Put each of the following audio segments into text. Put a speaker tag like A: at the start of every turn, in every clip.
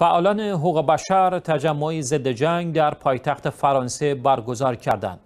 A: فعالان حقوق بشر تجمعی ضد جنگ در پایتخت فرانسه برگزار کردند.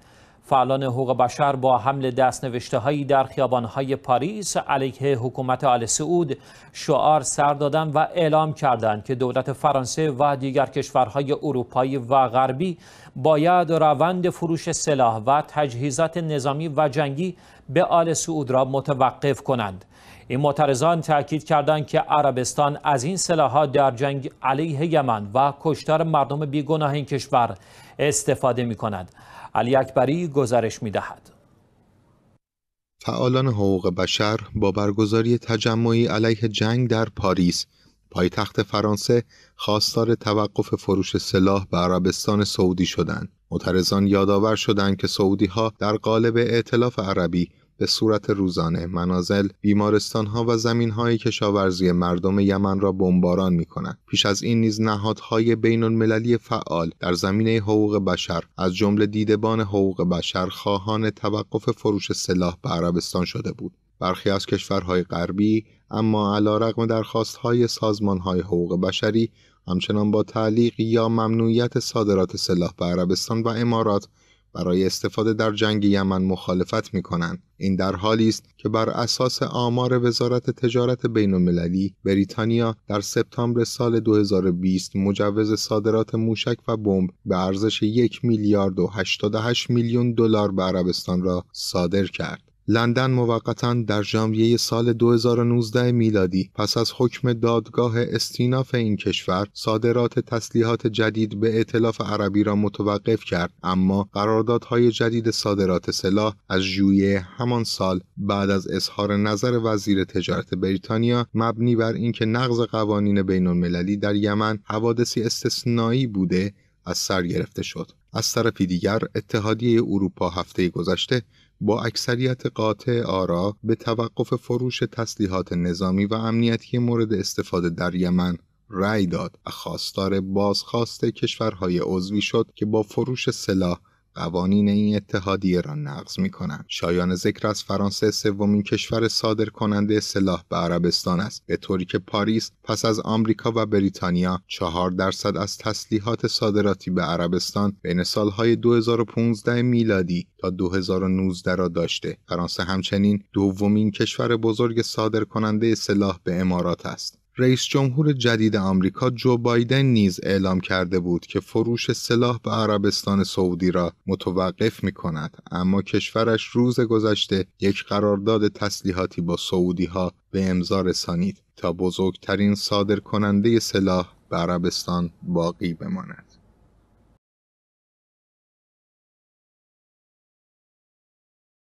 A: فعالان حقوق بشر با حمل دستنوشته هایی در خیابان پاریس علیه حکومت آل سعود شعار سر دادند و اعلام کردند که دولت فرانسه و دیگر کشورهای اروپایی و غربی باید روند فروش سلاح و تجهیزات نظامی و جنگی به آل سعود را متوقف کنند این معترضان تاکید کردند که عربستان از این سلاحها در جنگ علیه یمن و کشتار مردم بیگناه این کشور استفاده می کند علی اکبری گزارش می دهد.
B: فعالان حقوق بشر با برگزاری تجمعی علیه جنگ در پاریس پایتخت فرانسه خواستار توقف فروش سلاح به عربستان سعودی شدند. معترضان یادآور شدند که سعودی ها در قالب ائتلاف عربی به صورت روزانه منازل، ها و های کشاورزی مردم یمن را بمباران می کنند. پیش از این نیز نهادهای بین المللی فعال در زمینه حقوق بشر از جمله دیدبان حقوق بشر خواهان توقف فروش سلاح به عربستان شده بود. برخی از کشورهای غربی اما علا رقم درخواست های سازمان های حقوق بشری همچنان با تعلیق یا ممنوعیت صادرات سلاح به عربستان و امارات برای استفاده در جنگ یمن مخالفت می کنند. این در حالی است که بر اساس آمار وزارت تجارت بین المللی بریتانیا در سپتامبر سال 2020 مجوز صادرات موشک و بمب به ارزش یک میلیارد و 88 میلیون دلار به عربستان را صادر کرد. لندن موقتا در ژانویه سال 2019 میلادی پس از حکم دادگاه استیناف این کشور صادرات تسلیحات جدید به اطلاف عربی را متوقف کرد اما قراردادهای جدید صادرات سلاح از ژوئیه همان سال بعد از اظهار نظر وزیر تجارت بریتانیا مبنی بر اینکه نقض قوانین بین المللی در یمن حوادثی استثنایی بوده از سر گرفته شد از طرفی دیگر اتحادیه اروپا هفته گذشته با اکثریت قاطع آرا به توقف فروش تسلیحات نظامی و امنیتی مورد استفاده در یمن رأی داد و خواستار بازخواست کشورهای عضوی شد که با فروش سلاح قوانین این اتحادیه را نقض می کنند. شایان ذکر از فرانسه سومین کشور صادرکننده سلاح به عربستان است به طوری که پاریس پس از آمریکا و بریتانیا چهار درصد از تسلیحات صادراتی به عربستان بین سالهای 2015 میلادی تا 2019 را داشته فرانسه همچنین دومین کشور بزرگ صادرکننده سلاح به امارات است رئیس جمهور جدید آمریکا جو بایدن نیز اعلام کرده بود که فروش سلاح به عربستان سعودی را متوقف می کند اما کشورش روز گذشته یک قرارداد تسلیحاتی با سعودی ها به امضا رسانید تا بزرگترین صادر کننده سلاح
A: به عربستان باقی بماند.